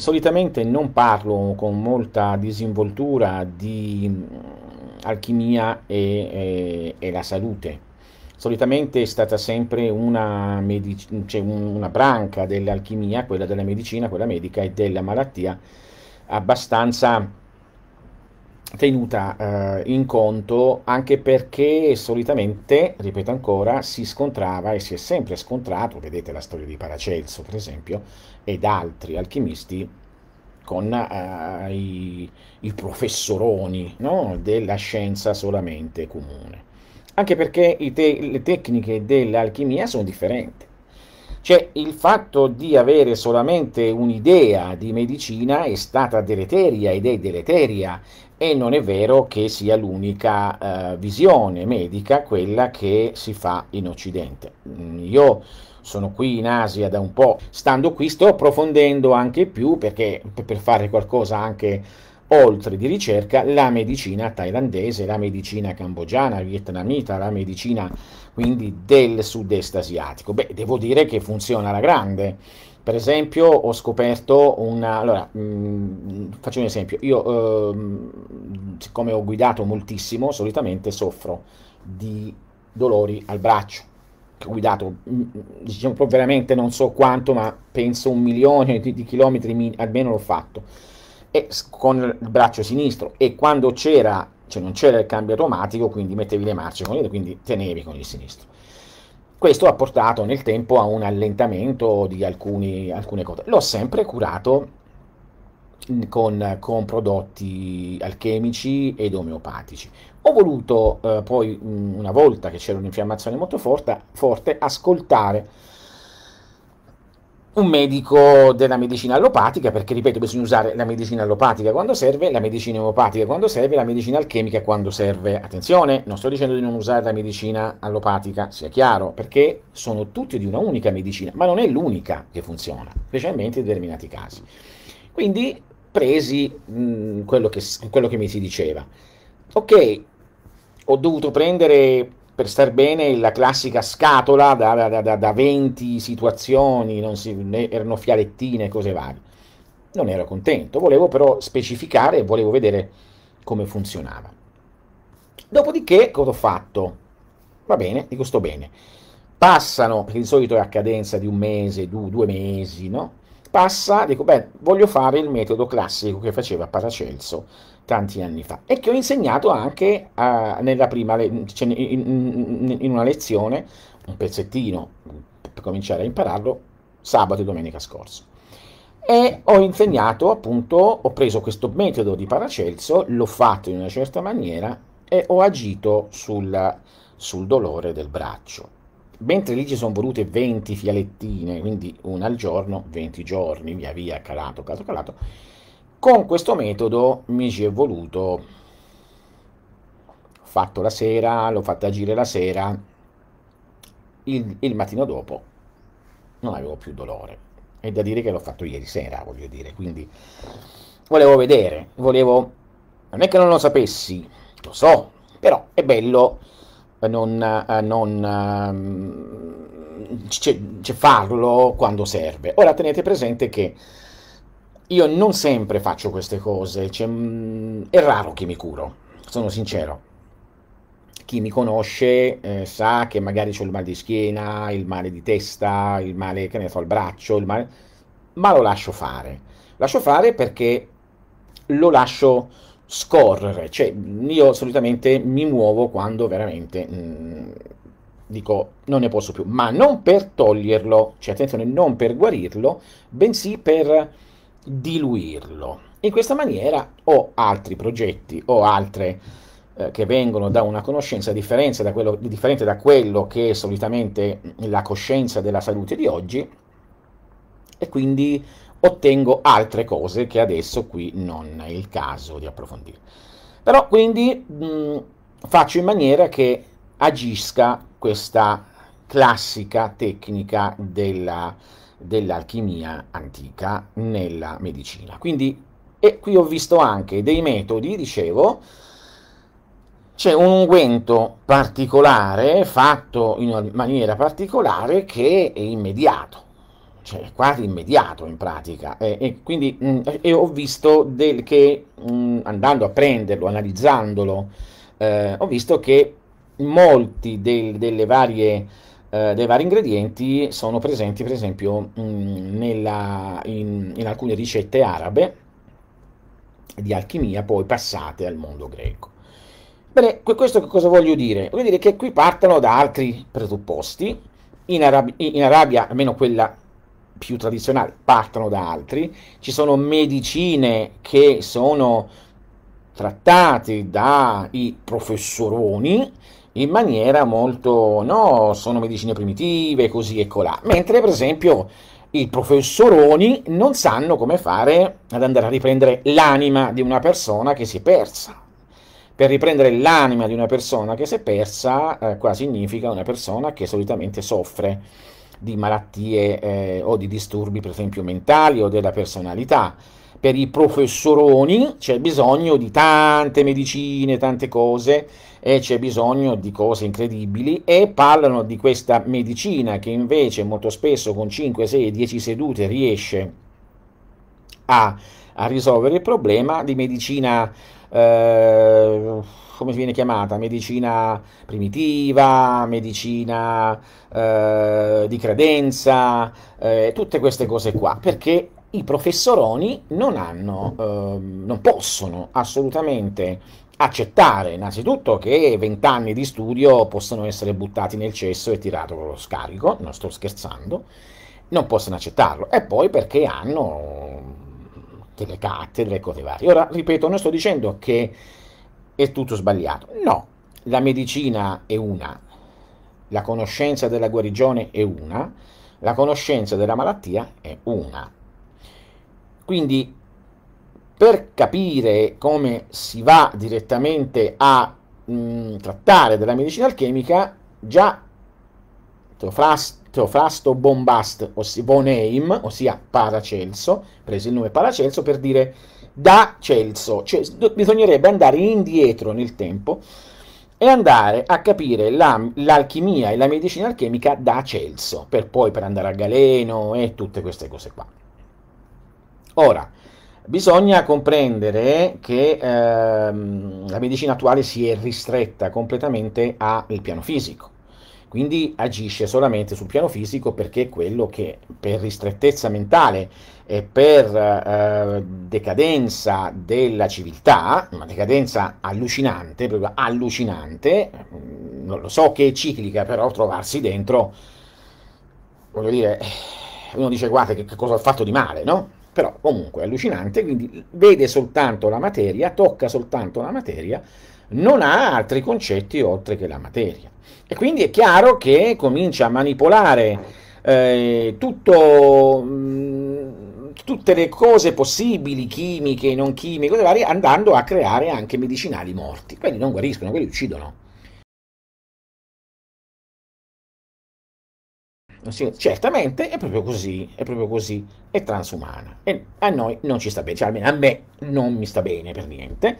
solitamente non parlo con molta disinvoltura di mm, alchimia e, e, e la salute. Solitamente è stata sempre una, cioè una branca dell'alchimia, quella della medicina, quella medica e della malattia, abbastanza tenuta eh, in conto anche perché solitamente, ripeto ancora, si scontrava e si è sempre scontrato, vedete la storia di Paracelso per esempio, ed altri alchimisti con eh, i, i, professoroni no? della scienza solamente comune. Anche perché te- le tecniche dell'alchimia sono differenti. Cioè il fatto di avere solamente un'idea di medicina è stata deleteria ed è deleteria e non è vero che sia l'unica eh, visione medica quella che si fa in Occidente. Mm, io sono qui in Asia da un po', stando qui sto approfondendo anche più perché per fare qualcosa anche oltre di ricerca la medicina thailandese, la medicina cambogiana, vietnamita, la medicina quindi del sud-est asiatico. Beh, devo dire che funziona alla grande per esempio, ho scoperto una. Allora, mh, mm, faccio un esempio. Io, ehm, siccome ho guidato moltissimo, solitamente soffro di dolori al braccio. ho guidato, mm, mm, diciamo, veramente non so quanto, ma penso un milione di, di chilometri mi, almeno l'ho fatto. E con il braccio sinistro. E quando c'era, cioè non c'era il cambio automatico, quindi mettevi le marce con il, quindi tenevi con il sinistro questo ha portato nel tempo a un allentamento di alcuni, alcune cose. L'ho sempre curato con, con, prodotti alchemici ed omeopatici. Ho voluto eh, poi, una volta che c'era un'infiammazione molto forte, forte ascoltare un medico della medicina allopatica, perché ripeto, bisogna usare la medicina allopatica quando serve, la medicina omeopatica quando serve, la medicina alchemica quando serve. Attenzione, non sto dicendo di non usare la medicina allopatica, sia chiaro, perché sono tutti di una unica medicina, ma non è l'unica che funziona, specialmente in determinati casi. Quindi presi mh, quello, che, quello che mi si diceva. Ok, ho dovuto prendere per star bene la classica scatola da, da, da, da 20 situazioni, si, erano fialettine e cose varie. Non ero contento, volevo però specificare e volevo vedere come funzionava. Dopodiché cosa ho fatto? Va bene, dico sto bene. Passano, perché di solito è a cadenza di un mese, due, due mesi, no? Passa, dico, beh, voglio fare il metodo classico che faceva Paracelso tanti anni fa e che ho insegnato anche uh, nella prima le- cioè in, in, una lezione, un pezzettino per cominciare a impararlo sabato e domenica scorso. E ho insegnato appunto, ho preso questo metodo di Paracelso, l'ho fatto in una certa maniera e ho agito sul, sul dolore del braccio. Mentre lì ci sono volute 20 fialettine, quindi una al giorno, 20 giorni, via via, calato, calato, calato con questo metodo mi ci è voluto, fatto la sera, l'ho fatta agire la sera, il, il mattino dopo non avevo più dolore. È da dire che l'ho fatto ieri sera, voglio dire, quindi volevo vedere, volevo... Non è che non lo sapessi, lo so, però è bello non, eh, non cioè, farlo quando serve. Ora tenete presente che io non sempre faccio queste cose, cioè, mm, è raro che mi curo, sono sincero. Chi mi conosce eh, sa che magari ho il male di schiena, il male di testa, il male che ne so al braccio, il male... ma lo lascio fare. Lascio fare perché lo lascio scorrere, cioè io solitamente mi muovo quando veramente mh, mm, dico non ne posso più, ma non per toglierlo, cioè attenzione, non per guarirlo, bensì per diluirlo. In questa maniera ho altri progetti ho altre eh, che vengono da una conoscenza differenza da quello, differente da quello che è solitamente la coscienza della salute di oggi e quindi ottengo altre cose che adesso qui non è il caso di approfondire. Però quindi mh, mm, faccio in maniera che agisca questa classica tecnica della dell'alchimia antica nella medicina. Quindi, e qui ho visto anche dei metodi, dicevo, c'è un unguento particolare, fatto in una maniera particolare, che è immediato, cioè quasi immediato in pratica. E, e quindi mh, mm, e ho visto del, che, mh, mm, andando a prenderlo, analizzandolo, eh, ho visto che molti del, delle varie eh, dei vari ingredienti sono presenti per esempio mh, mm, nella, in, in alcune ricette arabe di alchimia poi passate al mondo greco. Bene, questo che cosa voglio dire? Voglio dire che qui partono da altri presupposti, in, Arab- in, Arabia, almeno quella più tradizionale, partono da altri, ci sono medicine che sono trattate dai professoroni, in maniera molto, no, sono medicine primitive, così e colà, mentre per esempio i professoroni non sanno come fare ad andare a riprendere l'anima di una persona che si è persa. Per riprendere l'anima di una persona che si è persa eh, qua significa una persona che solitamente soffre di malattie eh, o di disturbi, per esempio, mentali o della personalità. Per i professoroni c'è bisogno di tante medicine, tante cose e c'è bisogno di cose incredibili e parlano di questa medicina che invece molto spesso con 5, 6, 10 sedute riesce a, a risolvere il problema di medicina eh, come viene chiamata? Medicina primitiva, medicina eh, di credenza, eh, tutte queste cose qua, perché i professoroni non hanno, ehm, non possono assolutamente accettare innanzitutto che vent'anni di studio possano essere buttati nel cesso e tirato con lo scarico, non sto scherzando, non possono accettarlo, e poi perché hanno delle cattedre e cose varie. Ora, ripeto, non sto dicendo che è tutto sbagliato, no, la medicina è una, la conoscenza della guarigione è una, la conoscenza della malattia è una. Quindi per capire come si va direttamente a mh, mm, trattare della medicina alchemica, già Teofrasto, Teofrasto Bombast, ossia Boneim, ossia Paracelso, preso il nome Paracelso per dire da Celso, cioè bisognerebbe andare indietro nel tempo e andare a capire l'alchimia e la medicina alchemica da Celso, per poi per andare a Galeno e tutte queste cose qua. Ora, Bisogna comprendere che ehm, la medicina attuale si è ristretta completamente al piano fisico, quindi agisce solamente sul piano fisico perché è quello che per ristrettezza mentale e per eh, decadenza della civiltà, una decadenza allucinante, proprio allucinante, mm, non lo so che è ciclica, però trovarsi dentro, voglio dire, uno dice guarda che, che cosa ho fatto di male, no? però comunque allucinante, quindi vede soltanto la materia, tocca soltanto la materia, non ha altri concetti oltre che la materia. E quindi è chiaro che comincia a manipolare eh, tutto, mh, mm, tutte le cose possibili, chimiche, non chimiche, cose varie, andando a creare anche medicinali morti. Quelli non guariscono, quelli uccidono. Sì, certamente è proprio così, è proprio così, è transumana e a noi non ci sta bene, cioè almeno a me non mi sta bene per niente,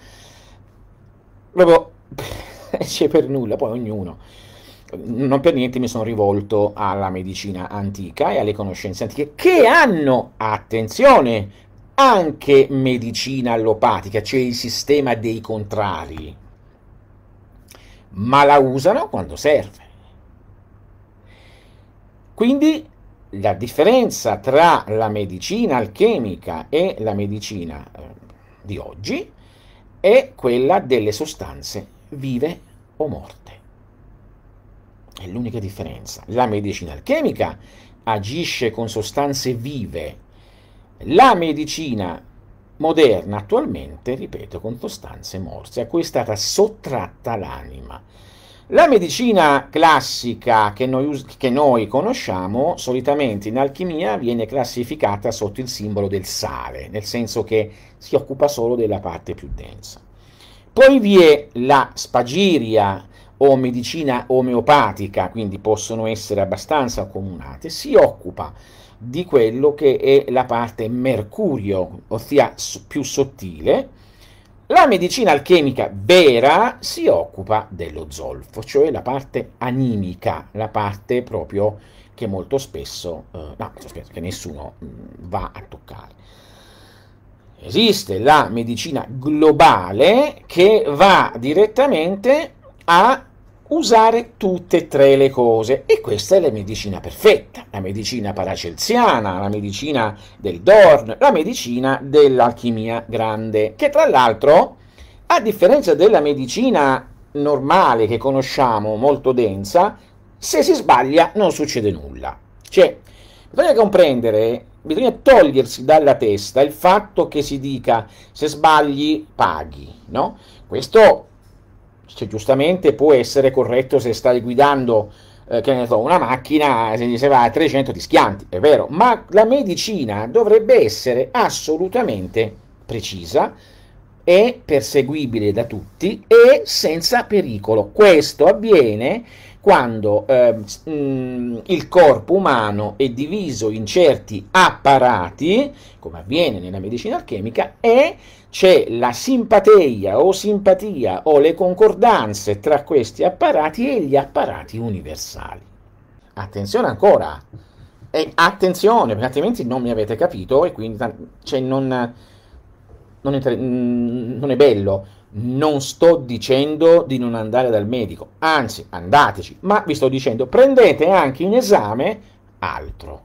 proprio c'è per nulla, poi ognuno. Non per niente mi sono rivolto alla medicina antica e alle conoscenze antiche che hanno, attenzione, anche medicina allopatica, cioè il sistema dei contrari, ma la usano quando serve quindi la differenza tra la medicina alchemica e la medicina ehm, di oggi è quella delle sostanze vive o morte. È l'unica differenza. La medicina alchemica agisce con sostanze vive. La medicina moderna attualmente, ripeto, con sostanze morte, a cui è stata sottratta l'anima. La medicina classica che noi, che noi, conosciamo solitamente in alchimia viene classificata sotto il simbolo del sale, nel senso che si occupa solo della parte più densa. Poi vi è la spagiria o medicina omeopatica, quindi possono essere abbastanza accomunate, si occupa di quello che è la parte mercurio, ossia più sottile, la medicina alchemica vera si occupa dello zolfo, cioè la parte animica, la parte proprio che molto spesso, eh, no, spesso che nessuno mh, mm, va a toccare. Esiste la medicina globale che va direttamente a usare tutte e tre le cose e questa è la medicina perfetta, la medicina paracelsiana, la medicina del Dorn, la medicina dell'alchimia grande, che tra l'altro, a differenza della medicina normale che conosciamo, molto densa, se si sbaglia non succede nulla. Cioè, bisogna comprendere, bisogna togliersi dalla testa il fatto che si dica se sbagli paghi, no? Questo cioè, giustamente può essere corretto se stai guidando eh, che ne so, una macchina, se, se va a 300 ti schianti, è vero, ma la medicina dovrebbe essere assolutamente precisa, e perseguibile da tutti e senza pericolo. Questo avviene quando eh, mh, mm, il corpo umano è diviso in certi apparati, come avviene nella medicina alchemica, e c'è la simpateia o simpatia o le concordanze tra questi apparati e gli apparati universali. Attenzione ancora, e attenzione, perché altrimenti non mi avete capito e quindi cioè, non, non, è, mm, non è bello. Non sto dicendo di non andare dal medico, anzi andateci, ma vi sto dicendo prendete anche in esame altro,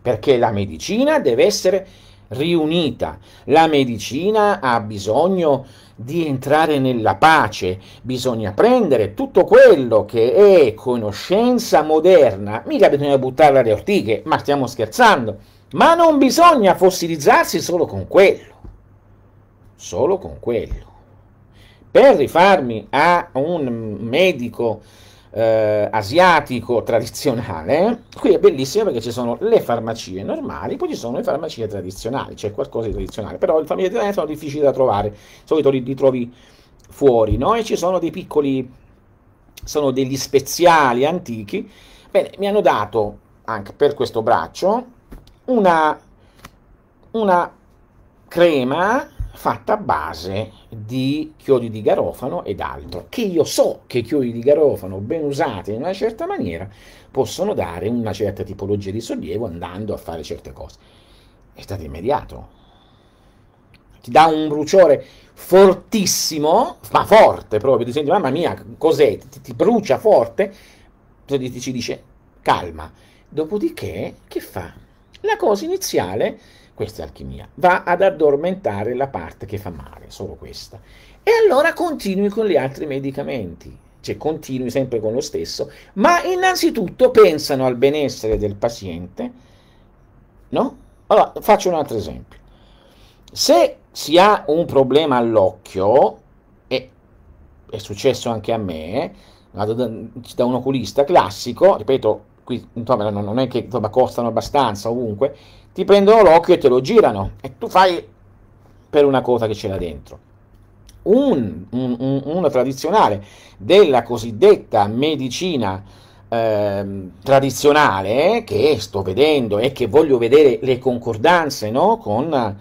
perché la medicina deve essere riunita. La medicina ha bisogno di entrare nella pace, bisogna prendere tutto quello che è conoscenza moderna, mica bisogna buttarla alle ortiche, ma stiamo scherzando, ma non bisogna fossilizzarsi solo con quello, solo con quello. Per rifarmi a un medico eh, asiatico tradizionale, qui è bellissimo perché ci sono le farmacie normali, poi ci sono le farmacie tradizionali, c'è qualcosa di tradizionale, però le farmacie tradizionali sono difficili da trovare, di solito li, li trovi fuori, no? E ci sono dei piccoli, sono degli speziali antichi. Bene, mi hanno dato anche per questo braccio una, una crema fatta a base di chiodi di garofano ed altro, che io so che chiodi di garofano ben usati in una certa maniera possono dare una certa tipologia di sollievo andando a fare certe cose. È stato immediato. Ti dà un bruciore fortissimo, ma forte proprio, ti senti mamma mia, cos'è? Ti, ti brucia forte, ti, ci dice calma. Dopodiché, che fa? La cosa iniziale è questa è alchimia. Va ad addormentare la parte che fa male, solo questa. E allora continui con gli altri medicamenti, cioè continui sempre con lo stesso, ma innanzitutto pensano al benessere del paziente, no? Allora, faccio un altro esempio. Se si ha un problema all'occhio, e è successo anche a me, vado da, da un oculista classico, ripeto, qui insomma, non è che insomma, costano abbastanza ovunque, ti prendono l'occhio e te lo girano e tu fai per una cosa che c'era dentro. Un, un, un, una tradizionale della cosiddetta medicina eh, tradizionale che sto vedendo e che voglio vedere le concordanze no? con,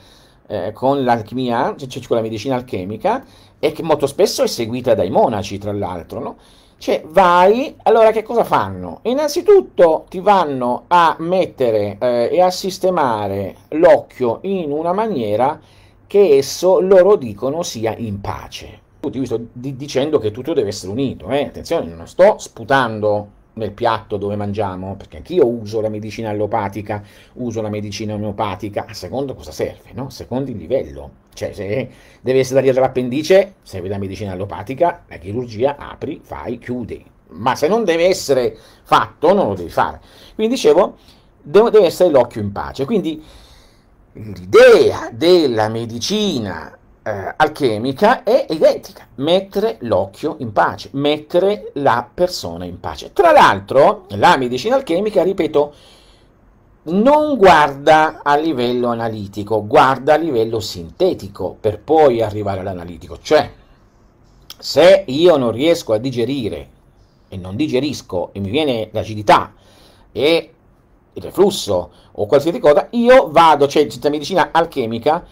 eh, con l'alchimia, cioè, cioè con la medicina alchemica, e che molto spesso è seguita dai monaci, tra l'altro, no? Cioè, vai, allora che cosa fanno? Innanzitutto ti vanno a mettere eh, e a sistemare l'occhio in una maniera che esso loro dicono sia in pace. Tutti vi sto di- dicendo che tutto deve essere unito, eh? attenzione, non sto sputando nel piatto dove mangiamo, perché anch'io uso la medicina allopatica, uso la medicina omeopatica, a secondo cosa serve, no? Secondo il livello. Cioè, se deve essere tagliata l'appendice, serve la medicina allopatica, la chirurgia, apri, fai, chiudi. Ma se non deve essere fatto, non lo devi fare. Quindi dicevo, deve essere l'occhio in pace. Quindi l'idea della medicina eh, alchemica è identica, mettere l'occhio in pace, mettere la persona in pace. Tra l'altro, la medicina alchemica, ripeto, non guarda a livello analitico, guarda a livello sintetico per poi arrivare all'analitico, cioè se io non riesco a digerire e non digerisco e mi viene l'acidità e il reflusso o qualsiasi cosa, io vado, c'è cioè, medicina alchemica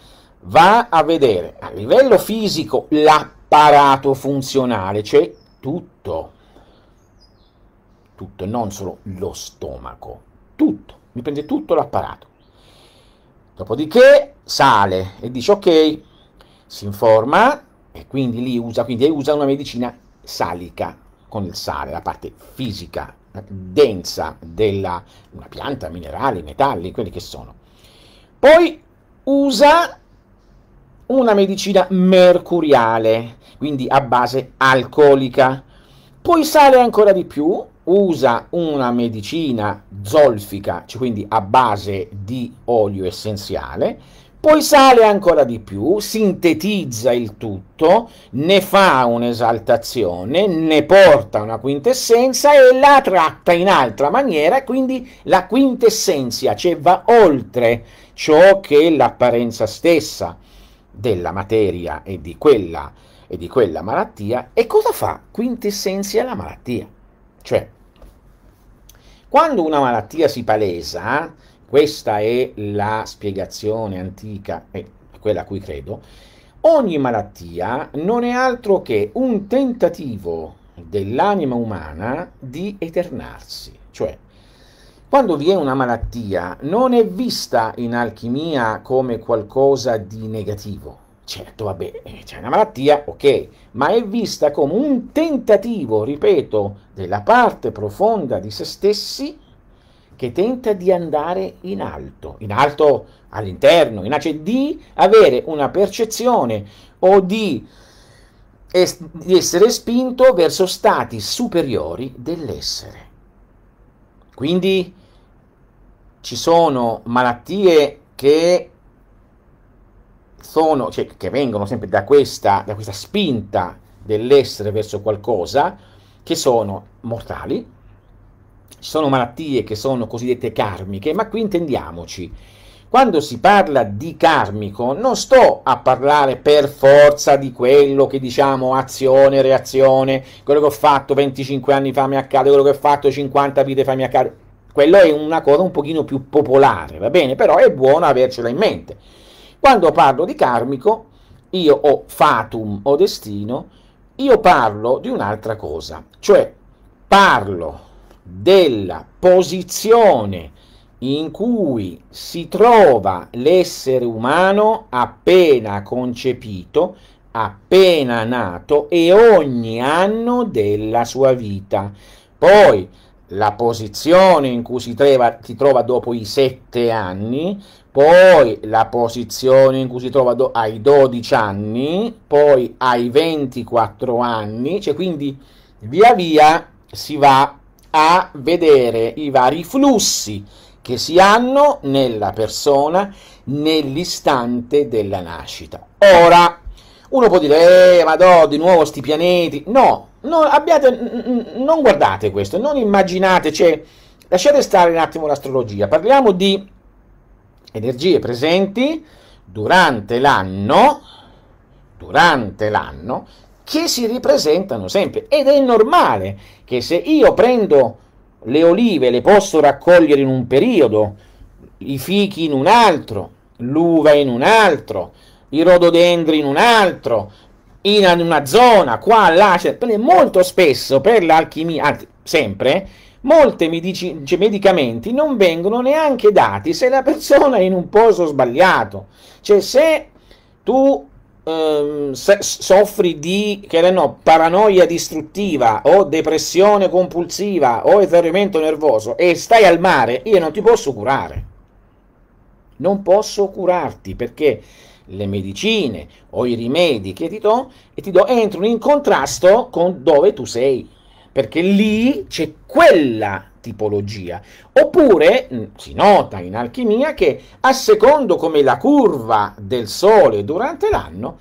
va a vedere a livello fisico l'apparato funzionale, cioè tutto, tutto, non solo lo stomaco, tutto, mi prende tutto l'apparato. Dopodiché sale e dice ok, si informa e quindi lì usa, quindi usa una medicina salica con il sale, la parte fisica, densa della una pianta, minerali, metalli, quelli che sono. Poi usa una medicina mercuriale, quindi a base alcolica. Poi sale ancora di più, usa una medicina zolfica, cioè quindi a base di olio essenziale, poi sale ancora di più, sintetizza il tutto, ne fa un'esaltazione, ne porta una quintessenza e la tratta in altra maniera, quindi la quintessenza, cioè va oltre ciò che è l'apparenza stessa della materia e di quella, e di quella malattia e cosa fa quintessenza la malattia. Cioè, quando una malattia si palesa, questa è la spiegazione antica e eh, quella a cui credo, ogni malattia non è altro che un tentativo dell'anima umana di eternarsi, cioè quando vi è una malattia non è vista in alchimia come qualcosa di negativo. Certo, vabbè, eh, c'è una malattia, ok, ma è vista come un tentativo, ripeto, della parte profonda di se stessi che tenta di andare in alto, in alto all'interno, in, cioè di avere una percezione o di, es, di essere spinto verso stati superiori dell'essere. Quindi ci sono malattie che sono, cioè, che vengono sempre da questa, da questa spinta dell'essere verso qualcosa, che sono mortali, ci sono malattie che sono cosiddette karmiche, ma qui intendiamoci, quando si parla di karmico non sto a parlare per forza di quello che diciamo azione, reazione, quello che ho fatto 25 anni fa mi accade, quello che ho fatto 50 vite fa mi accade, quello è una cosa un pochino più popolare, va bene? Però è buono avercela in mente. Quando parlo di karmico, io ho fatum o destino, io parlo di un'altra cosa, cioè parlo della posizione in cui si trova l'essere umano appena concepito, appena nato e ogni anno della sua vita. Poi la posizione in cui si trova, si trova dopo i 7 anni, poi la posizione in cui si trova do, ai 12 anni, poi ai 24 anni, cioè quindi via via si va a vedere i vari flussi che si hanno nella persona nell'istante della nascita. Ora, uno può dire, eh, ma do, di nuovo sti pianeti. No, non, abbiate, non guardate questo, non immaginate, cioè, lasciate stare un attimo l'astrologia, parliamo di energie presenti durante l'anno, durante l'anno, che si ripresentano sempre ed è normale che se io prendo le olive le posso raccogliere in un periodo, i fichi in un altro, l'uva in un altro, i rododendri in un altro, in una zona qua, là, cioè, molto spesso per l'alchimia, anzi sempre, molti medici, cioè, medicamenti non vengono neanche dati se la persona è in un posto sbagliato. Cioè se tu ehm, se soffri di no, paranoia distruttiva o depressione compulsiva o esauriamento nervoso e stai al mare, io non ti posso curare. Non posso curarti perché le medicine o i rimedi che ti do e ti do entrano in contrasto con dove tu sei, perché lì c'è quella tipologia. Oppure mm, si nota in alchimia che a secondo come la curva del sole durante l'anno,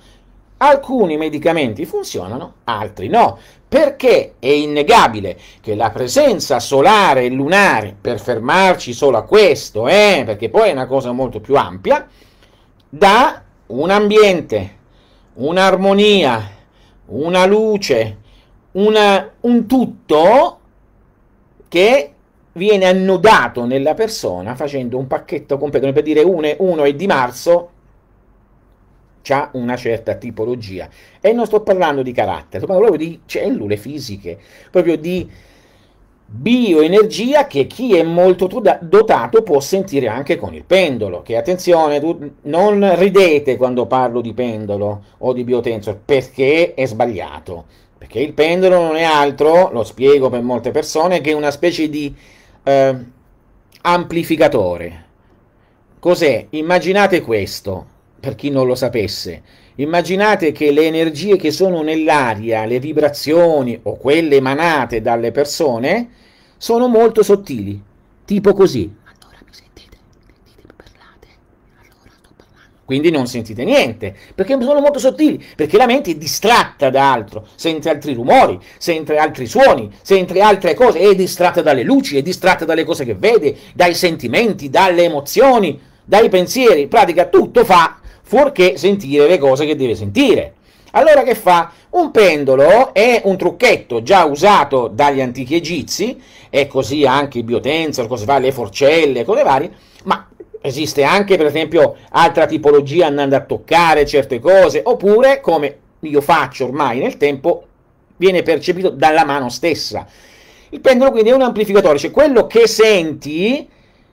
alcuni medicamenti funzionano, altri no, perché è innegabile che la presenza solare e lunare, per fermarci solo a questo, eh, perché poi è una cosa molto più ampia, dà un ambiente, un'armonia, una luce, una, un tutto che viene annodato nella persona facendo un pacchetto completo. Come per dire uno, uno è di marzo, ha una certa tipologia. E non sto parlando di carattere, sto parlando proprio di cellule fisiche, proprio di bioenergia che chi è molto dotato può sentire anche con il pendolo, che attenzione, non ridete quando parlo di pendolo o di biotensor, perché è sbagliato, perché il pendolo non è altro, lo spiego per molte persone, che una specie di eh, amplificatore. Cos'è? Immaginate questo, per chi non lo sapesse, immaginate che le energie che sono nell'aria, le vibrazioni o quelle emanate dalle persone, sono molto sottili, tipo così. Allora mi sentite? Sentite, parlate? Allora sto parlando. Quindi non sentite niente, perché sono molto sottili, perché la mente è distratta da altro, sente altri rumori, sente altri suoni, sente altre cose, è distratta dalle luci, è distratta dalle cose che vede, dai sentimenti, dalle emozioni, dai pensieri, in pratica tutto fa fuorché sentire le cose che deve sentire. Allora che fa? Un pendolo è un trucchetto già usato dagli antichi egizi, e così anche il biotensor, cose varie, le forcelle, cose varie, ma esiste anche per esempio altra tipologia andando a toccare certe cose, oppure come io faccio ormai nel tempo, viene percepito dalla mano stessa. Il pendolo quindi è un amplificatore, cioè quello che senti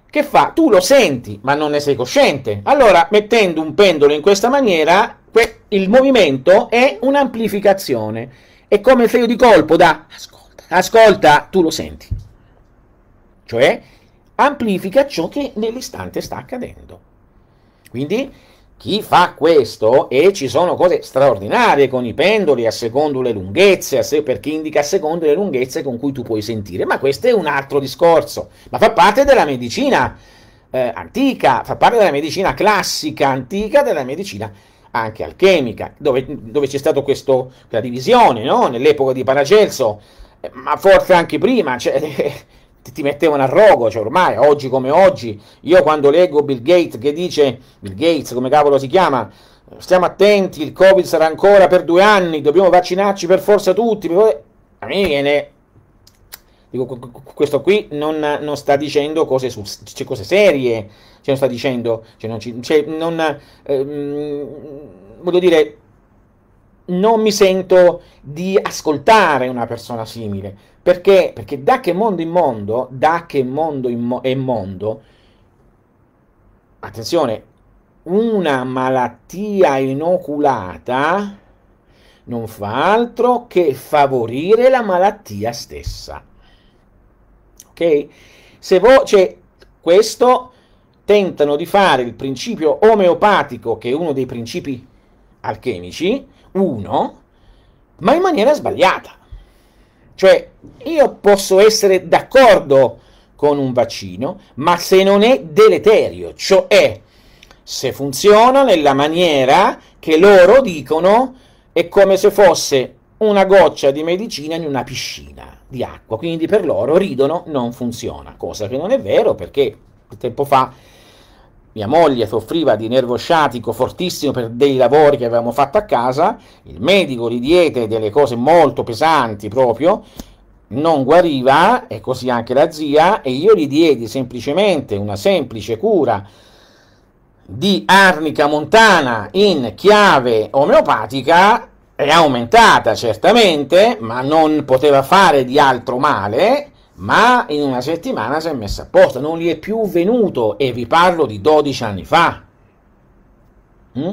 che fa? Tu lo senti, ma non ne sei cosciente. Allora, mettendo un pendolo in questa maniera, que- il movimento è un'amplificazione. È come il freddo di colpo da ascolta, ascolta, tu lo senti. Cioè, amplifica ciò che nell'istante sta accadendo. Quindi chi fa questo, e ci sono cose straordinarie con i pendoli a secondo le lunghezze, se, perché indica a secondo le lunghezze con cui tu puoi sentire, ma questo è un altro discorso, ma fa parte della medicina eh, antica, fa parte della medicina classica antica, della medicina anche alchemica, dove, dove c'è stata questa divisione, no? nell'epoca di Paracelso, eh, ma forse anche prima, cioè, ti mettevano a rogo, cioè ormai, oggi come oggi, io quando leggo Bill Gates che dice, Bill Gates come cavolo si chiama, stiamo attenti, il Covid sarà ancora per due anni, dobbiamo vaccinarci per forza tutti, a me viene... Dico, questo qui non, non sta dicendo cose, su, cioè cose serie, cioè non sta dicendo, cioè non, cioè non ehm, voglio dire, non mi sento di ascoltare una persona simile. Perché? Perché da che mondo in mondo, da che mondo in mo- è mondo, attenzione, una malattia inoculata non fa altro che favorire la malattia stessa. Ok? Se voi, cioè, questo tentano di fare il principio omeopatico, che è uno dei principi alchemici, uno, ma in maniera sbagliata. Cioè, io posso essere d'accordo con un vaccino, ma se non è deleterio, cioè se funziona nella maniera che loro dicono è come se fosse una goccia di medicina in una piscina di acqua, quindi per loro ridono non funziona, cosa che non è vero perché tempo fa mia moglie soffriva di nervo sciatico fortissimo per dei lavori che avevamo fatto a casa, il medico gli diede delle cose molto pesanti proprio, non guariva e così anche la zia e io gli diedi semplicemente una semplice cura di arnica montana in chiave omeopatica è aumentata certamente, ma non poteva fare di altro male ma in una settimana si è messa a posto, non gli è più venuto e vi parlo di 12 anni fa. Mm?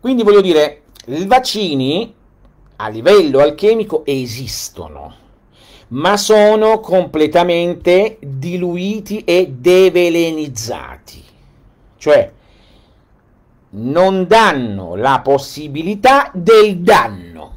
Quindi voglio dire, i vaccini a livello alchemico esistono, ma sono completamente diluiti e develenizzati, cioè non danno la possibilità del danno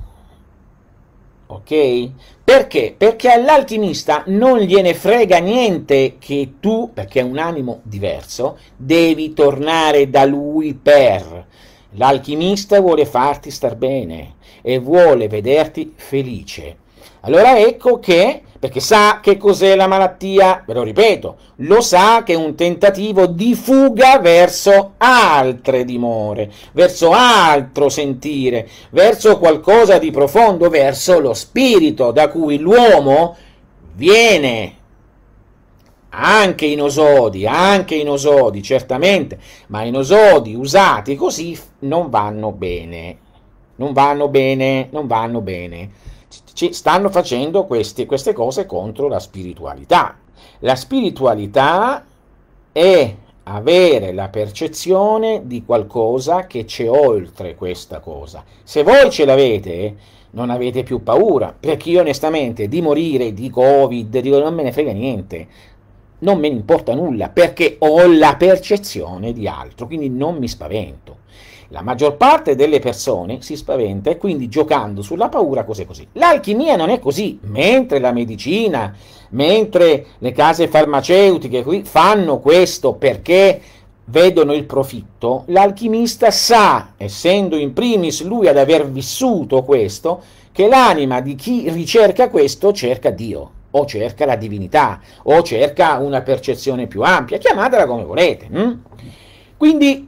ok? Perché? Perché all'alchimista non gliene frega niente che tu, perché è un animo diverso, devi tornare da lui per... L'alchimista vuole farti star bene e vuole vederti felice. Allora ecco che perché sa che cos'è la malattia, ve lo ripeto, lo sa che è un tentativo di fuga verso altre dimore, verso altro sentire, verso qualcosa di profondo, verso lo spirito da cui l'uomo viene anche i nosodi, anche i nosodi, certamente, ma i nosodi usati così non vanno bene, non vanno bene, non vanno bene ci stanno facendo queste, queste cose contro la spiritualità. La spiritualità è avere la percezione di qualcosa che c'è oltre questa cosa. Se voi ce l'avete, non avete più paura, perché io onestamente di morire, di Covid, di, non me ne frega niente, non me ne importa nulla, perché ho la percezione di altro, quindi non mi spavento. La maggior parte delle persone si spaventa e quindi giocando sulla paura cose così. L'alchimia non è così, mentre la medicina, mentre le case farmaceutiche qui fanno questo perché vedono il profitto, l'alchimista sa, essendo in primis lui ad aver vissuto questo, che l'anima di chi ricerca questo cerca Dio, o cerca la divinità, o cerca una percezione più ampia, chiamatela come volete. Hm? Quindi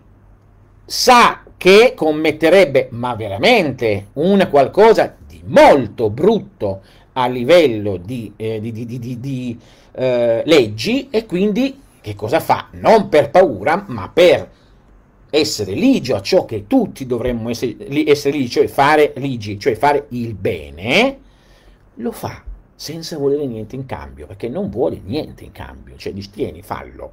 sa che commetterebbe, ma veramente, un qualcosa di molto brutto a livello di, eh, di, di, di eh, leggi e quindi che cosa fa? Non per paura, ma per essere ligio a ciò che tutti dovremmo essere, essere ligi, cioè fare ligi, cioè fare il bene, lo fa senza volere niente in cambio, perché non vuole niente in cambio, cioè distieni, fallo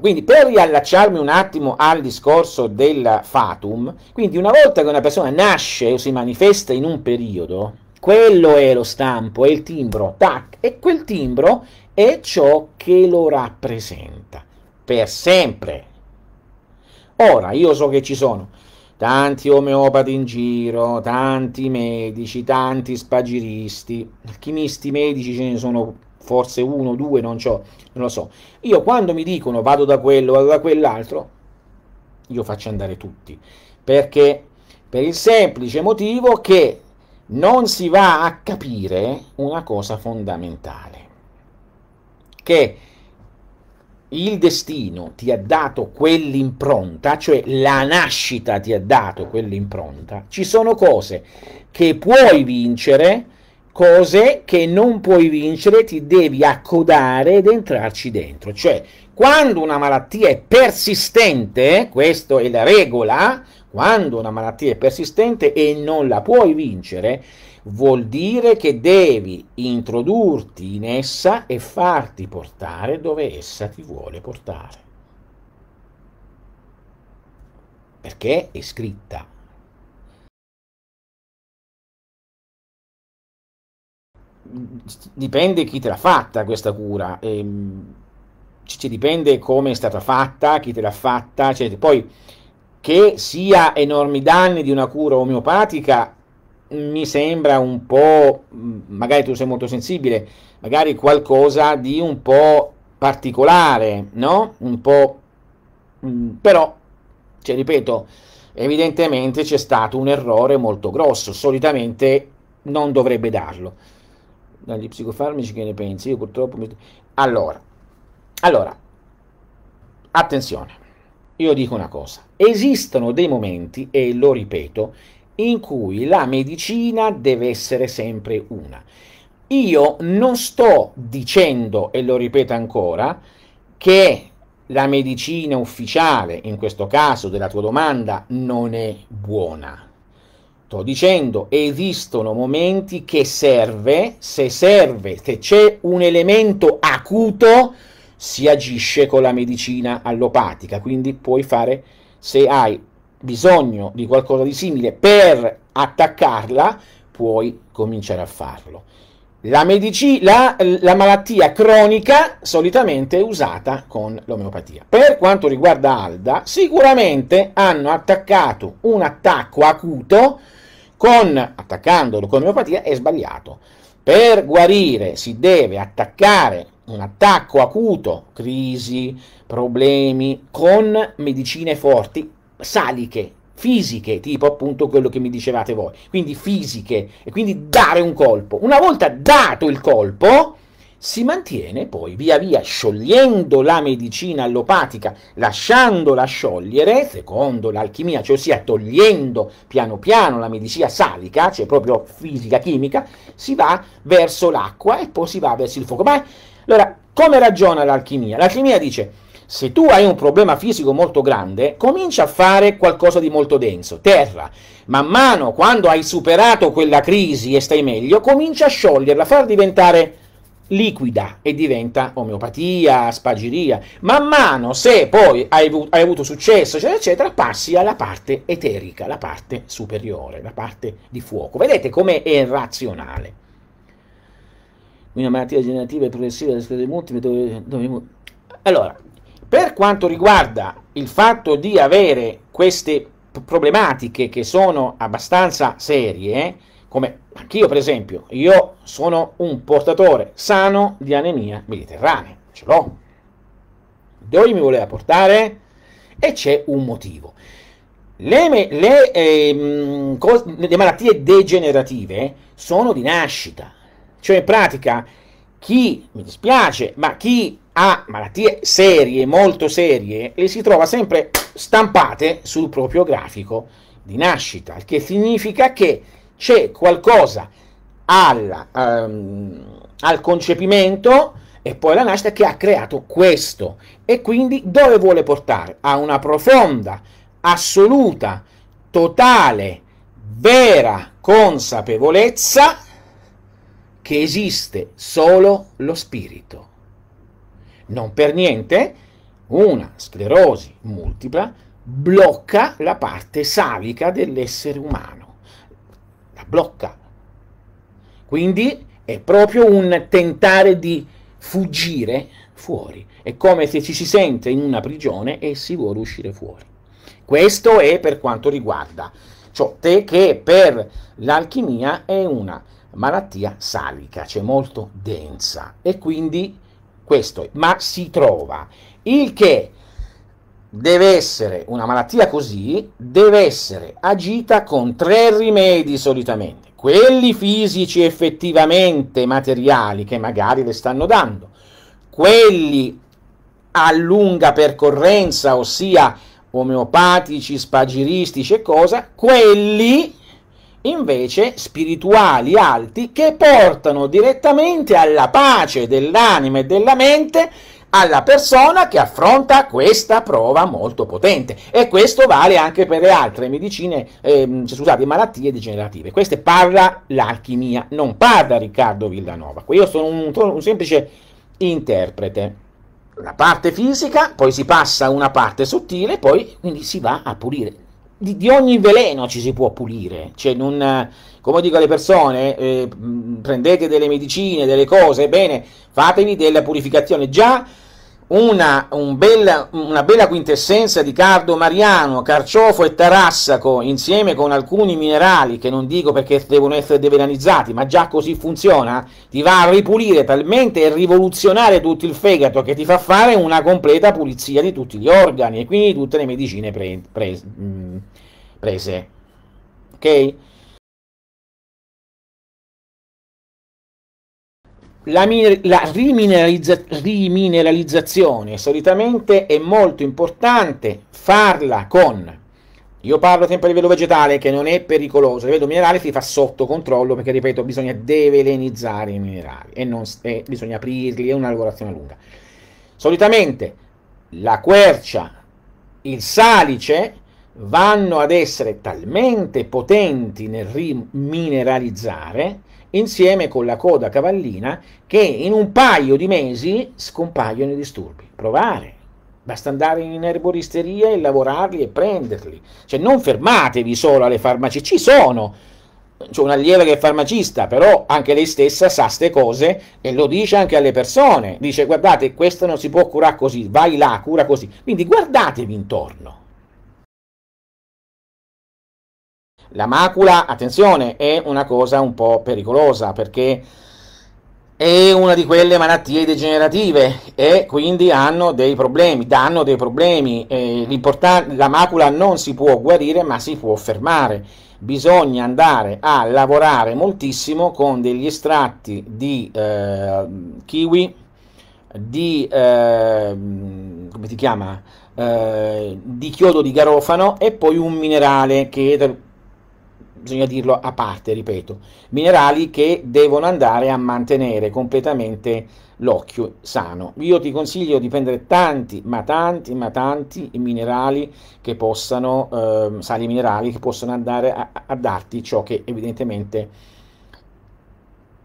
quindi per riallacciarmi un attimo al discorso del fatum, quindi una volta che una persona nasce o si manifesta in un periodo, quello è lo stampo, è il timbro, tac, e quel timbro è ciò che lo rappresenta per sempre. Ora, io so che ci sono tanti omeopati in giro, tanti medici, tanti spagiristi, alchimisti medici ce ne sono forse uno, due, non, non lo so. Io quando mi dicono vado da quello, vado da quell'altro, io faccio andare tutti, perché per il semplice motivo che non si va a capire una cosa fondamentale, che il destino ti ha dato quell'impronta, cioè la nascita ti ha dato quell'impronta, ci sono cose che puoi vincere cose che non puoi vincere, ti devi accodare ed entrarci dentro. Cioè, quando una malattia è persistente, questa è la regola, quando una malattia è persistente e non la puoi vincere, vuol dire che devi introdurti in essa e farti portare dove essa ti vuole portare. Perché è scritta dipende chi te l'ha fatta questa cura, e, ehm, cioè, dipende come è stata fatta, chi te l'ha fatta, cioè, poi che sia enormi danni di una cura omeopatica mi sembra un po', mm, magari tu sei molto sensibile, magari qualcosa di un po' particolare, no? Un po', mm, però, cioè, ripeto, evidentemente c'è stato un errore molto grosso, solitamente non dovrebbe darlo dagli psicofarmaci che ne pensi? Io purtroppo mi... Allora, allora, attenzione, io dico una cosa, esistono dei momenti, e lo ripeto, in cui la medicina deve essere sempre una. Io non sto dicendo, e lo ripeto ancora, che la medicina ufficiale, in questo caso della tua domanda, non è buona fatto dicendo esistono momenti che serve, se serve, se c'è un elemento acuto, si agisce con la medicina allopatica, quindi puoi fare, se hai bisogno di qualcosa di simile per attaccarla, puoi cominciare a farlo. La, medici- la, la, malattia cronica solitamente è usata con l'omeopatia. Per quanto riguarda Alda, sicuramente hanno attaccato un attacco acuto con, attaccandolo con omeopatia è sbagliato. Per guarire si deve attaccare un attacco acuto, crisi, problemi, con medicine forti, saliche, fisiche, tipo appunto quello che mi dicevate voi, quindi fisiche, e quindi dare un colpo. Una volta dato il colpo, si mantiene poi via via sciogliendo la medicina allopatica, lasciandola sciogliere, secondo l'alchimia, cioè ossia togliendo piano piano la medicina salica, cioè proprio fisica chimica, si va verso l'acqua e poi si va verso il fuoco. Ma allora, come ragiona l'alchimia? L'alchimia dice se tu hai un problema fisico molto grande, comincia a fare qualcosa di molto denso, terra. Man mano, quando hai superato quella crisi e stai meglio, comincia a scioglierla, a far diventare liquida e diventa omeopatia, spagiria. Man mano, se poi hai, hai avuto successo, eccetera, eccetera, passi alla parte eterica, la parte superiore, la parte di fuoco. Vedete come è razionale. Una malattia generativa e progressiva delle sclerosi multiple dove, dove... Allora, per quanto riguarda il fatto di avere queste problematiche che sono abbastanza serie, come anch'io per esempio, io sono un portatore sano di anemia mediterranea, ce l'ho. Dove mi voleva portare? E c'è un motivo. Le, le, eh, cos, le malattie degenerative sono di nascita, cioè in pratica chi, mi dispiace, ma chi ha malattie serie, molto serie, le si trova sempre stampate sul proprio grafico di nascita, il che significa che c'è qualcosa alla, um, ehm, al concepimento e poi alla nascita che ha creato questo e quindi dove vuole portare? A una profonda, assoluta, totale, vera consapevolezza che esiste solo lo spirito. Non per niente una sclerosi multipla blocca la parte salica dell'essere umano blocca. Quindi è proprio un tentare di fuggire fuori. È come se ci si sente in una prigione e si vuole uscire fuori. Questo è per quanto riguarda ciò te che per l'alchimia è una malattia salica, cioè molto densa. E quindi questo, ma si trova. Il che deve essere una malattia così, deve essere agita con tre rimedi solitamente, quelli fisici effettivamente materiali che magari le stanno dando, quelli a lunga percorrenza, ossia omeopatici, spagiristici e cosa, quelli invece spirituali alti che portano direttamente alla pace dell'anima e della mente alla persona che affronta questa prova molto potente e questo vale anche per le altre medicine, ehm, scusate, malattie degenerative. Queste parla l'alchimia, non parla Riccardo Villanova. Io sono un, un semplice interprete. La parte fisica, poi si passa a una parte sottile, poi quindi si va a pulire. Di, di, ogni veleno ci si può pulire, cioè non, come dico alle persone, eh, prendete delle medicine, delle cose, bene, fatevi della purificazione. Già una, un bella, una, bella, quintessenza di cardo mariano, carciofo e tarassaco, insieme con alcuni minerali, che non dico perché devono essere deveranizzati, ma già così funziona, ti va a ripulire talmente e rivoluzionare tutto il fegato che ti fa fare una completa pulizia di tutti gli organi e quindi di tutte le medicine pre, pre, mh, mm, prese. Ok? La, la rimineralizza rimineralizzazione solitamente è molto importante farla con io parlo sempre a livello vegetale che non è pericoloso, a livello minerale si fa sotto controllo perché ripeto bisogna develenizzare i minerali e, non, e bisogna aprirli, è una lavorazione lunga. Solitamente la quercia, il salice vanno ad essere talmente potenti nel rimineralizzare insieme con la coda cavallina che in un paio di mesi scompaiono i disturbi. Provare. Basta andare in erboristeria e lavorarli e prenderli. Cioè non fermatevi solo alle farmacie, ci sono. C'è un allieva che è farmacista, però anche lei stessa sa queste cose e lo dice anche alle persone. Dice guardate, questo non si può curare così, vai là, cura così. Quindi guardatevi intorno La macula, attenzione, è una cosa un po' pericolosa perché è una di quelle malattie degenerative e quindi hanno dei problemi, danno dei problemi. la macula non si può guarire ma si può fermare. Bisogna andare a lavorare moltissimo con degli estratti di eh, kiwi, di, eh, come si chiama? Eh, di chiodo di garofano e poi un minerale che bisogna dirlo a parte, ripeto, minerali che devono andare a mantenere completamente l'occhio sano. Io ti consiglio di prendere tanti, ma tanti, ma tanti minerali che possano, eh, sali minerali che possano andare a, a darti ciò che evidentemente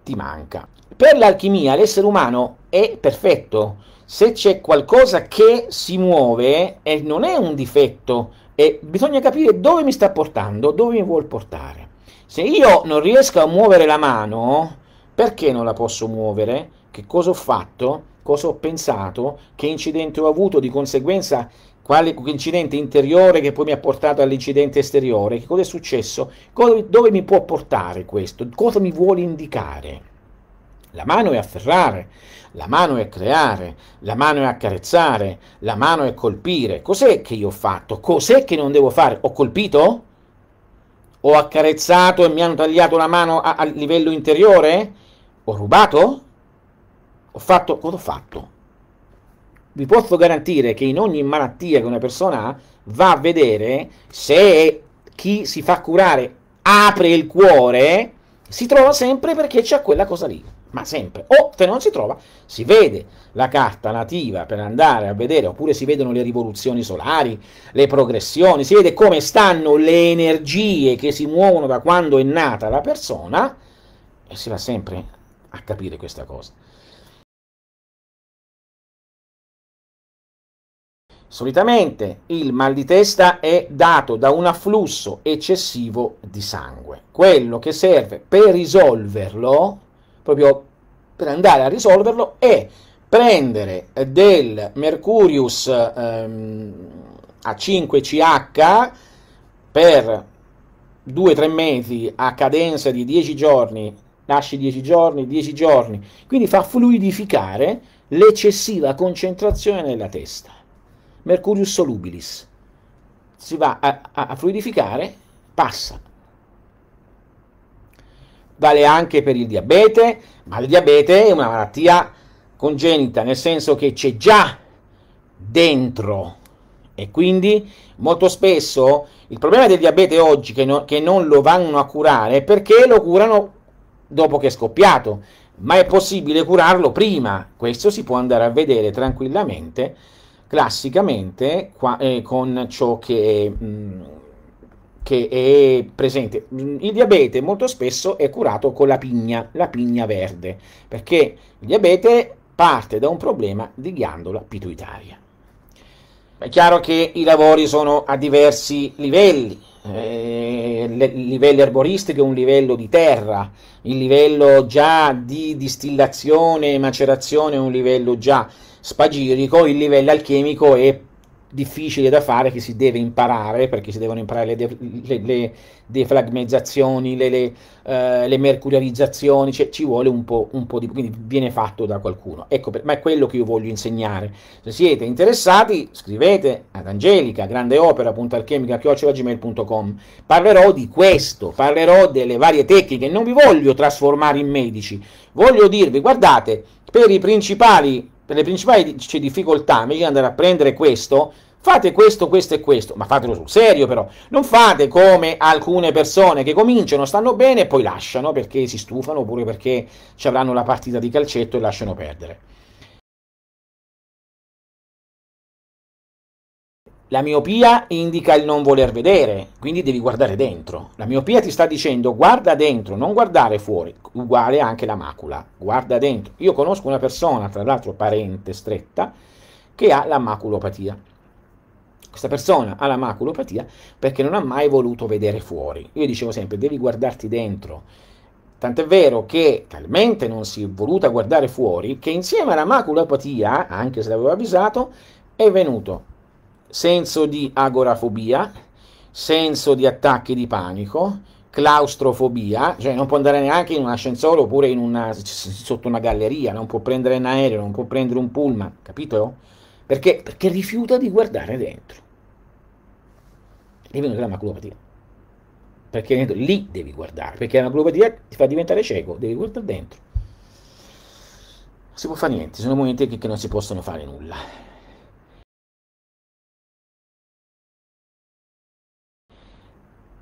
ti manca. Per l'alchimia l'essere umano è perfetto, se c'è qualcosa che si muove e eh, non è un difetto, e bisogna capire dove mi sta portando, dove mi vuol portare. Se io non riesco a muovere la mano, perché non la posso muovere? Che cosa ho fatto? Cosa ho pensato? Che incidente ho avuto? Di conseguenza, quale incidente interiore che poi mi ha portato all'incidente esteriore? Che cosa è successo? dove mi può portare questo? Cosa mi vuole indicare? La mano è afferrare, la mano è creare, la mano è accarezzare, la mano è colpire. Cos'è che io ho fatto? Cos'è che non devo fare? Ho colpito? Ho accarezzato e mi hanno tagliato la mano a, a livello interiore? Ho rubato? Ho fatto cosa ho fatto? vi posso garantire che in ogni malattia che una persona ha, va a vedere se chi si fa curare apre il cuore, si trova sempre perché c'è quella cosa lì ma sempre. O se non si trova, si vede la carta nativa per andare a vedere, oppure si vedono le rivoluzioni solari, le progressioni, si vede come stanno le energie che si muovono da quando è nata la persona e si va sempre a capire questa cosa. Solitamente il mal di testa è dato da un afflusso eccessivo di sangue. Quello che serve per risolverlo proprio per andare a risolverlo, è prendere del Mercurius ehm, a 5CH per 2-3 mesi a cadenza di 10 giorni, lasci 10 giorni, 10 giorni, quindi fa fluidificare l'eccessiva concentrazione nella testa. Mercurius solubilis si va a, a, a fluidificare, passa vale anche per il diabete, ma il diabete è una malattia congenita, nel senso che c'è già dentro e quindi molto spesso il problema del diabete oggi che, no, che non lo vanno a curare è perché lo curano dopo che è scoppiato, ma è possibile curarlo prima, questo si può andare a vedere tranquillamente, classicamente, qua, eh, con ciò che... Mh, mm, che è presente. Il diabete molto spesso è curato con la pigna, la pigna verde, perché il diabete parte da un problema di ghiandola pituitaria. È chiaro che i lavori sono a diversi livelli, eh, il livello erboristico è un livello di terra, il livello già di distillazione e macerazione è un livello già spagirico, il livello alchemico è difficile da fare che si deve imparare perché si devono imparare le, de- le, le defragmentazioni, le, le, uh, le mercurializzazioni, cioè ci vuole un po', un po' di... quindi viene fatto da qualcuno. Ecco, per, ma è quello che io voglio insegnare. Se siete interessati scrivete ad angelica, grandeopera.alchemica.gmail.com Parlerò di questo, parlerò delle varie tecniche, non vi voglio trasformare in medici, voglio dirvi, guardate, per i principali per le principali dice, difficoltà, invece di andare a prendere questo, fate questo, questo e questo, ma fatelo sul serio però, non fate come alcune persone che cominciano, stanno bene e poi lasciano perché si stufano oppure perché ci avranno la partita di calcetto e lasciano perdere. La miopia indica il non voler vedere, quindi devi guardare dentro. La miopia ti sta dicendo guarda dentro, non guardare fuori, uguale anche la macula, guarda dentro. Io conosco una persona, tra l'altro parente stretta, che ha la maculopatia. Questa persona ha la maculopatia perché non ha mai voluto vedere fuori. Io dicevo sempre devi guardarti dentro. Tant'è vero che talmente non si è voluta guardare fuori che insieme alla maculopatia, anche se l'avevo avvisato, è venuto senso di agorafobia, senso di attacchi di panico, claustrofobia, cioè non può andare neanche in un ascensore oppure una, sotto una galleria, non può prendere un aereo, non può prendere un pullman, capito? Perché, perché rifiuta di guardare dentro. E viene la maculopatia. Perché lì devi guardare, perché la maculopatia ti fa diventare cieco, devi guardare dentro. Non si può fare niente, sono momenti che, che non si possono fare nulla.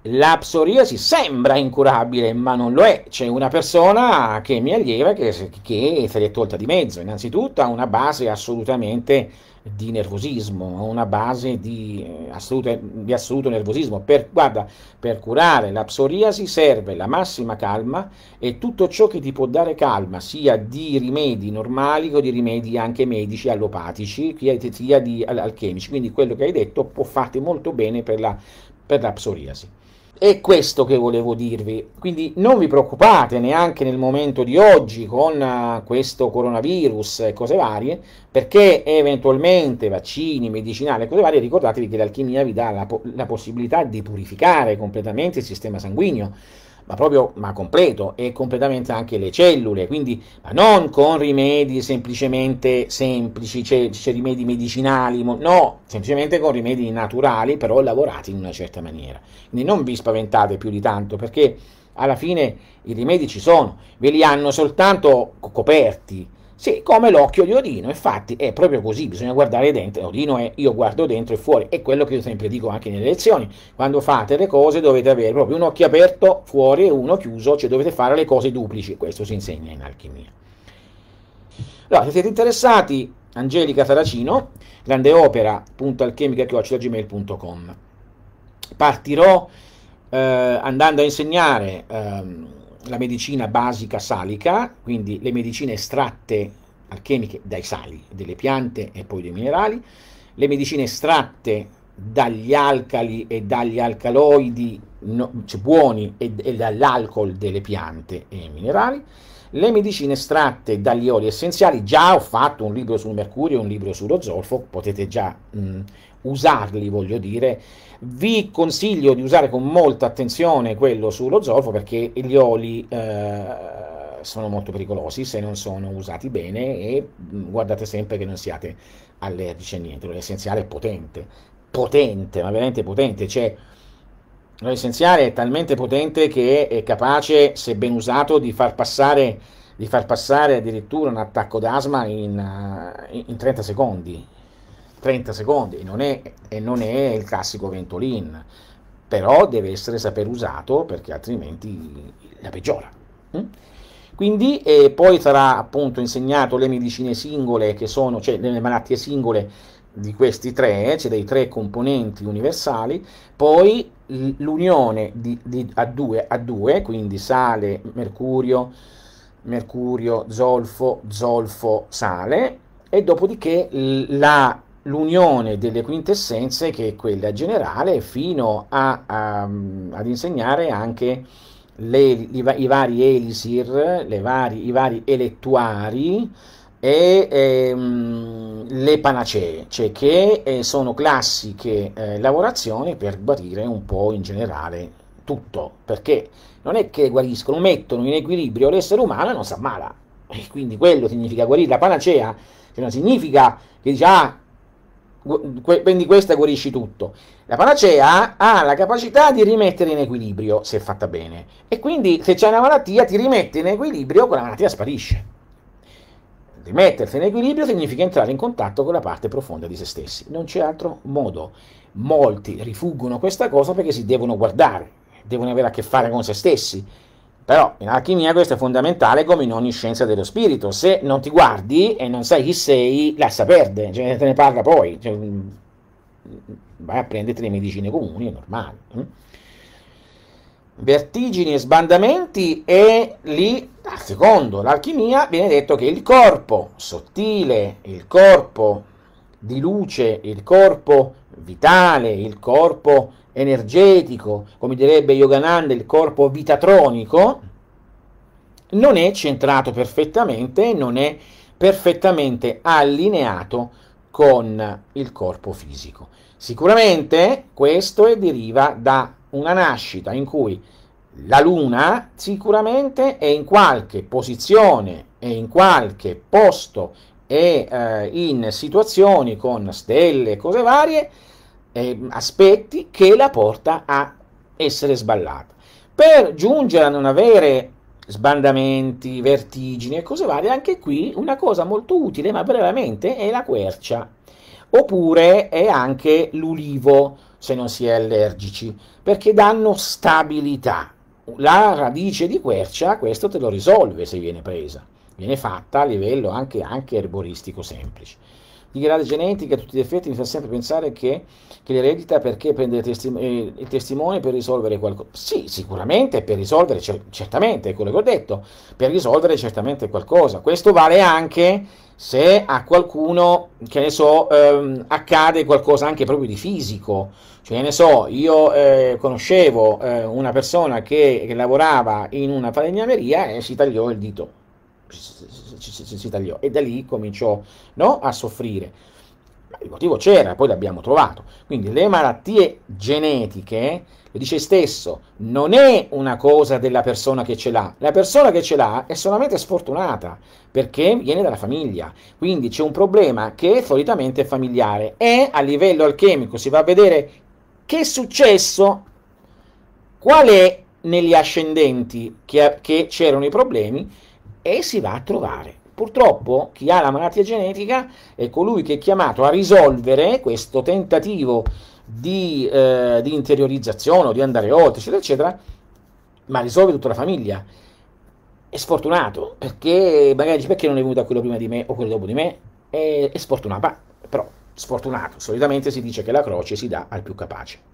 la psoriasi sembra incurabile, ma non lo è. C'è una persona che mi allieva che, che se l'è tolta di mezzo. Innanzitutto ha una base assolutamente di nervosismo, ha una base di, eh, assoluto, di assoluto, nervosismo. Per, guarda, per curare la psoriasi serve la massima calma e tutto ciò che ti può dare calma, sia di rimedi normali che di rimedi anche medici, allopatici, sia di alchemici. Quindi quello che hai detto può farti molto bene per la, per la psoriasi è questo che volevo dirvi. Quindi non vi preoccupate neanche nel momento di oggi con eh, questo coronavirus e cose varie, perché eventualmente vaccini, medicinali e cose varie, ricordatevi che l'alchimia vi dà la, la possibilità di purificare completamente il sistema sanguigno ma proprio ma completo e completamente anche le cellule, quindi ma non con rimedi semplicemente semplici, cioè, cioè rimedi medicinali, no, semplicemente con rimedi naturali però lavorati in una certa maniera. Quindi non vi spaventate più di tanto perché alla fine i rimedi ci sono, ve li hanno soltanto coperti, sì, come l'occhio di Odino, infatti è proprio così, bisogna guardare dentro, Odino è io guardo dentro e fuori, è quello che io sempre dico anche nelle lezioni, quando fate le cose dovete avere proprio un occhio aperto fuori e uno chiuso, cioè dovete fare le cose duplici, questo si insegna in alchimia. Allora, se siete interessati, Angelica Saracino, grandeopera.alchemica.gmail.com Partirò eh, andando a insegnare... Ehm, la medicina basica salica, quindi le medicine estratte alchemiche dai sali, delle piante e poi dei minerali, le medicine estratte dagli alcali e dagli alcaloidi no, cioè buoni e, e dall'alcol delle piante e minerali, le medicine estratte dagli oli essenziali, già ho fatto un libro sul mercurio e un libro sullo zolfo, potete già mh, mm, usarli, voglio dire, vi consiglio di usare con molta attenzione quello sullo zolfo perché gli oli eh, sono molto pericolosi se non sono usati bene e mm, guardate sempre che non siate allergici a niente. L'essenziale è potente, potente, ma veramente potente. Cioè, l'essenziale è talmente potente che è capace, se ben usato, di far passare, di far passare addirittura un attacco d'asma in, eh, in 30 secondi 30 secondi e non è, e non è il classico Ventolin, però deve essere saper usato perché altrimenti la peggiora. Mm? Quindi eh, poi sarà appunto insegnato le medicine singole che sono, cioè le malattie singole di questi tre, cioè dei tre componenti universali, poi l'unione di, di, a, due, a due, quindi sale, mercurio, mercurio, zolfo, zolfo, sale, e dopodiché la l'unione delle quintessenze che è quella generale fino a, a, ad insegnare anche le, i, i, vari elisir, vari, i vari elettuari e ehm, le panacee, cioè che eh, sono classiche eh, lavorazioni per guarire un po' in generale tutto, perché non è che guariscono, mettono in equilibrio l'essere umano e non si ammala, e quindi quello significa guarire la panacea, che non significa che dice ah quindi questa guarisci tutto. La panacea ha la capacità di rimettere in equilibrio se fatta bene e quindi se c'è una malattia ti rimette in equilibrio, quella malattia sparisce. Rimettersi in equilibrio significa entrare in contatto con la parte profonda di se stessi, non c'è altro modo. Molti rifuggono questa cosa perché si devono guardare, devono avere a che fare con se stessi però in alchimia questo è fondamentale come in ogni scienza dello spirito. Se non ti guardi e non sai chi sei, lascia perdere, cioè, te ne parla poi. Cioè, mm, mm, mm, vai a prendere le medicine comuni, è normale. Vertigini e sbandamenti e lì, secondo l'alchimia, viene detto che il corpo sottile, il corpo di luce, il corpo vitale, il corpo energetico, come direbbe Yogananda, il corpo vitatronico, non è centrato perfettamente, non è perfettamente allineato con il corpo fisico. Sicuramente questo deriva da una nascita in cui la Luna sicuramente è in qualche posizione, è in qualche posto e eh, in situazioni con stelle e cose varie eh, aspetti che la porta a essere sballata. Per giungere a non avere sbandamenti, vertigini e cose varie, anche qui una cosa molto utile, ma brevemente, è la quercia. Oppure è anche l'ulivo, se non si è allergici, perché danno stabilità. La radice di quercia, questo te lo risolve se viene presa. Viene fatta a livello anche, anche erboristico semplice di grado genetica a tutti gli effetti mi fa sempre pensare che, che l'eredita perché prendere testi, eh, il testimone per risolvere qualcosa? Sì, sicuramente per risolvere, certamente, è quello che ho detto, per risolvere certamente qualcosa. Questo vale anche se a qualcuno, che ne so, ehm, accade qualcosa anche proprio di fisico. Cioè, ne so, io eh, conoscevo eh, una persona che, che lavorava in una falegnameria e si tagliò il dito si tagliò e da lì cominciò no, a soffrire. Ma il motivo c'era, poi l'abbiamo trovato. Quindi le malattie genetiche, lo dice stesso, non è una cosa della persona che ce l'ha. La persona che ce l'ha è solamente sfortunata perché viene dalla famiglia. Quindi c'è un problema che è solitamente familiare e a livello alchemico si va a vedere che è successo, qual è negli ascendenti che, che c'erano i problemi e si va a trovare. Purtroppo chi ha la malattia genetica è colui che è chiamato a risolvere questo tentativo di, eh, di interiorizzazione o di andare oltre, eccetera, eccetera, ma risolve tutta la famiglia. È sfortunato perché magari dice perché non è venuto a quello prima di me o quello dopo di me, è, è sfortunato, però sfortunato. Solitamente si dice che la croce si dà al più capace.